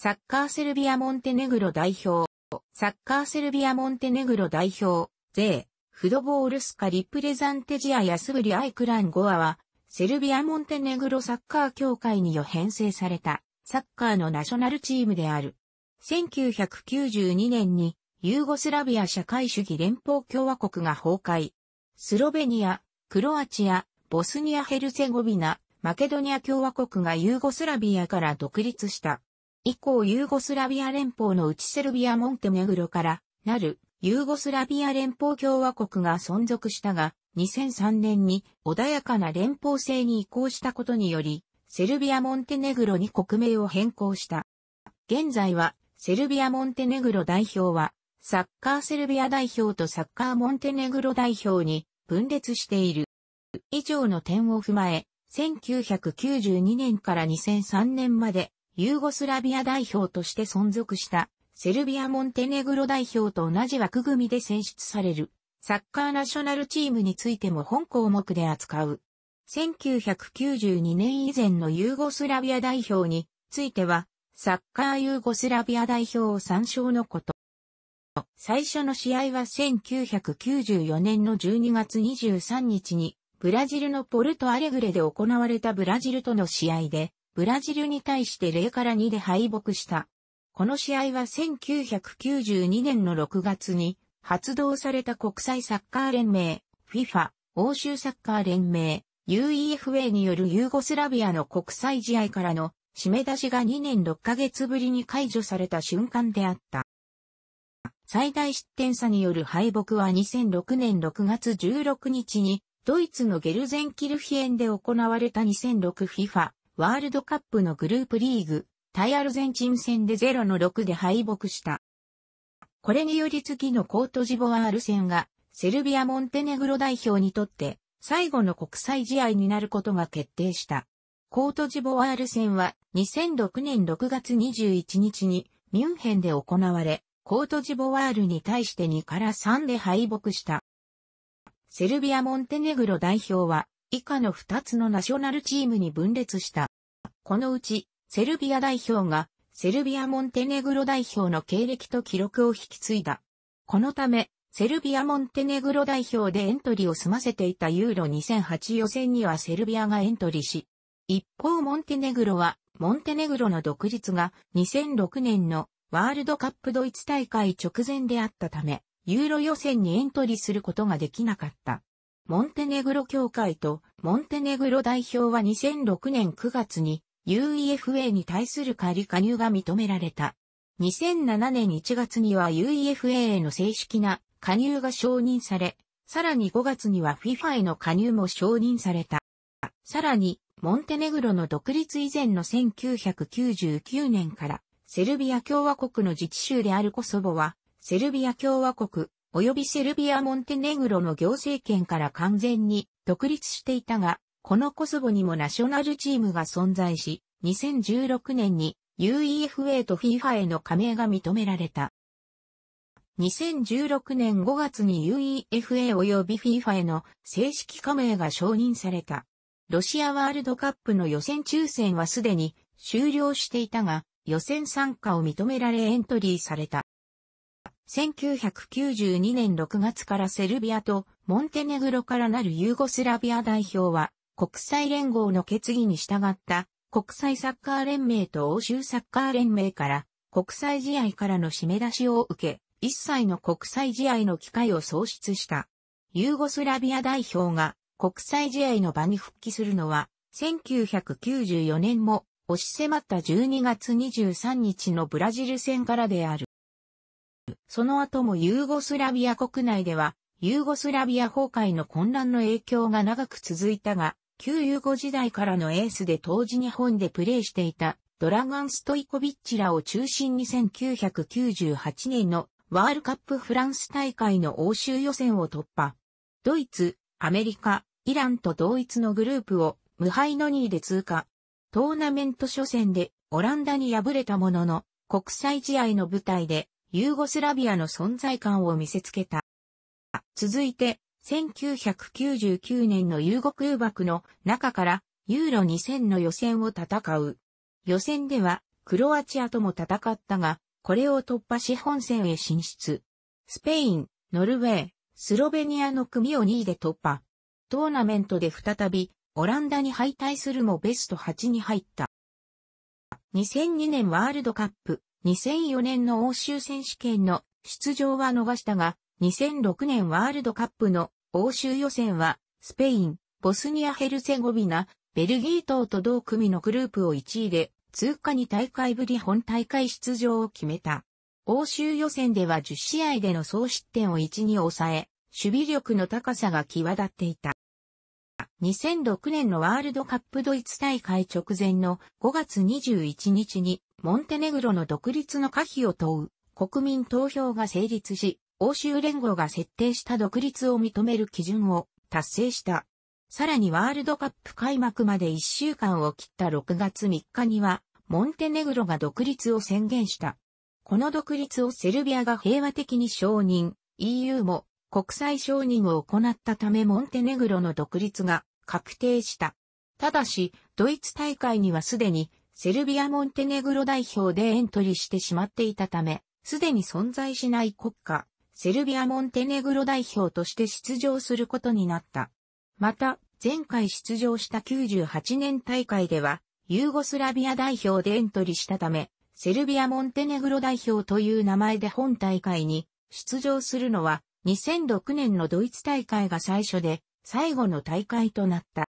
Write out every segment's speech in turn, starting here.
サッカーセルビア・モンテネグロ代表、サッカーセルビア・モンテネグロ代表、税、フドボールスカリプレザンテジア・ヤスブリ・アイクラン・ゴアは、セルビア・モンテネグロサッカー協会によ編成された、サッカーのナショナルチームである。1992年に、ユーゴスラビア社会主義連邦共和国が崩壊。スロベニア、クロアチア、ボスニア・ヘルセゴビナ、マケドニア共和国がユーゴスラビアから独立した。以降ユーゴスラビア連邦の内セルビア・モンテネグロからなるユーゴスラビア連邦共和国が存続したが、2003年に穏やかな連邦制に移行したことにより、セルビア・モンテネグロに国名を変更した。現在は、セルビア・モンテネグロ代表は、サッカーセルビア代表とサッカーモンテネグロ代表に分裂している。以上の点を踏まえ、1992年から2003年までユーゴスラビア代表として存続したセルビア・モンテネグロ代表と同じ枠組みで選出されるサッカーナショナルチームについても本項目で扱う。1992年以前のユーゴスラビア代表については、サッカーユーゴスラビア代表を参照のこと。最初の試合は1994年の12月23日に、ブラジルのポルトアレグレで行われたブラジルとの試合で、ブラジルに対して0から2で敗北した。この試合は1992年の6月に発動された国際サッカー連盟、FIFA、欧州サッカー連盟、UEFA によるユーゴスラビアの国際試合からの締め出しが2年6ヶ月ぶりに解除された瞬間であった。最大失点差による敗北は2006年6月16日にドイツのゲルゼンキルヒエンで行われた 2006FIFA ワールドカップのグループリーグ、対アルゼンチン戦で0の6で敗北した。これにより次のコートジボワール戦が、セルビア・モンテネグロ代表にとって、最後の国際試合になることが決定した。コートジボワール戦は2006年6月21日にミュンヘンで行われ、コートジボワールに対して2から3で敗北した。セルビア・モンテネグロ代表は以下の2つのナショナルチームに分裂した。このうち、セルビア代表が、セルビア・モンテネグロ代表の経歴と記録を引き継いだ。このため、セルビア・モンテネグロ代表でエントリーを済ませていたユーロ2008予選にはセルビアがエントリーし、一方モンテネグロは、モンテネグロの独立が2006年のワールドカップドイツ大会直前であったため、ユーロ予選にエントリーすることができなかった。モンテネグロ協会とモンテネグロ代表は2006年9月に UEFA に対する仮加入が認められた。2007年1月には UEFA への正式な加入が承認され、さらに5月には FIFA への加入も承認された。さらに、モンテネグロの独立以前の1999年から、セルビア共和国の自治州であるコソボは、セルビア共和国、及びセルビア・モンテネグロの行政権から完全に独立していたが、このコソボにもナショナルチームが存在し、2016年に UEFA と FIFA への加盟が認められた。2016年5月に UEFA 及び FIFA への正式加盟が承認された。ロシアワールドカップの予選抽選はすでに終了していたが、予選参加を認められエントリーされた。1992年6月からセルビアとモンテネグロからなるユーゴスラビア代表は国際連合の決議に従った国際サッカー連盟と欧州サッカー連盟から国際試合からの締め出しを受け、一切の国際試合の機会を創出した。ユーゴスラビア代表が国際試合の場に復帰するのは、1994年も押し迫った12月23日のブラジル戦からである。その後もユーゴスラビア国内では、ユーゴスラビア崩壊の混乱の影響が長く続いたが、旧ユーゴ時代からのエースで当時日本でプレーしていたドラガン・ストイコビッチらを中心に1998年のワールカップフランス大会の欧州予選を突破。ドイツ、アメリカ、イランと同一のグループを無敗の2位で通過。トーナメント初戦でオランダに敗れたものの国際試合の舞台でユーゴスラビアの存在感を見せつけた。続いて、1999年のユーゴ空爆の中からユーロ2000の予選を戦う。予選ではクロアチアとも戦ったが、これを突破し本戦へ進出。スペイン、ノルウェー、スロベニアの組を2位で突破。トーナメントで再びオランダに敗退するもベスト8に入った。2002年ワールドカップ2004年の欧州選手権の出場は逃したが、2006年ワールドカップの欧州予選は、スペイン、ボスニア・ヘルセゴビナ、ベルギー等と同組のグループを1位で、通過2大会ぶり本大会出場を決めた。欧州予選では10試合での総失点を1に抑え、守備力の高さが際立っていた。2006年のワールドカップドイツ大会直前の5月21日にモンテネグロの独立の可否を問う国民投票が成立し、欧州連合が設定した独立を認める基準を達成した。さらにワールドカップ開幕まで1週間を切った6月3日には、モンテネグロが独立を宣言した。この独立をセルビアが平和的に承認、EU も国際承認を行ったためモンテネグロの独立が確定した。ただし、ドイツ大会にはすでにセルビア・モンテネグロ代表でエントリーしてしまっていたため、すでに存在しない国家、セルビア・モンテネグロ代表として出場することになった。また、前回出場した98年大会では、ユーゴスラビア代表でエントリーしたため、セルビア・モンテネグロ代表という名前で本大会に出場するのは2006年のドイツ大会が最初で最後の大会となった。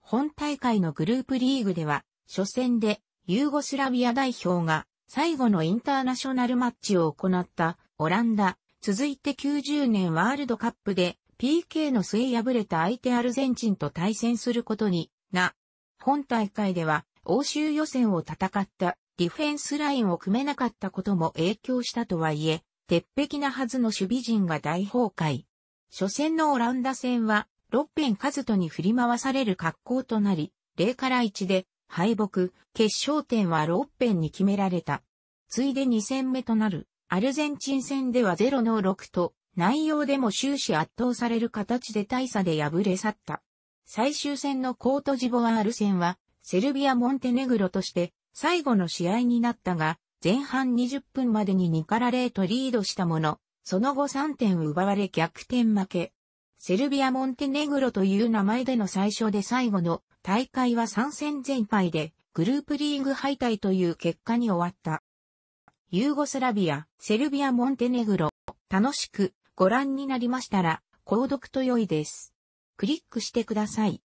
本大会のグループリーグでは初戦でユーゴスラビア代表が最後のインターナショナルマッチを行ったオランダ。続いて90年ワールドカップで PK の末敗れた相手アルゼンチンと対戦することにな。本大会では欧州予選を戦ったディフェンスラインを組めなかったことも影響したとはいえ、鉄壁なはずの守備陣が大崩壊。初戦のオランダ戦は、ロッペンカズトに振り回される格好となり、0から1で敗北、決勝点は6編に決められた。ついで2戦目となる、アルゼンチン戦では0の6と、内容でも終始圧倒される形で大差で敗れ去った。最終戦のコートジボワール戦は、セルビア・モンテネグロとして、最後の試合になったが、前半20分までに2から0とリードしたもの、その後3点奪われ逆転負け。セルビア・モンテネグロという名前での最初で最後の大会は参戦全敗で、グループリーグ敗退という結果に終わった。ユーゴスラビア、セルビア、モンテネグロ、楽しくご覧になりましたら、購読と良いです。クリックしてください。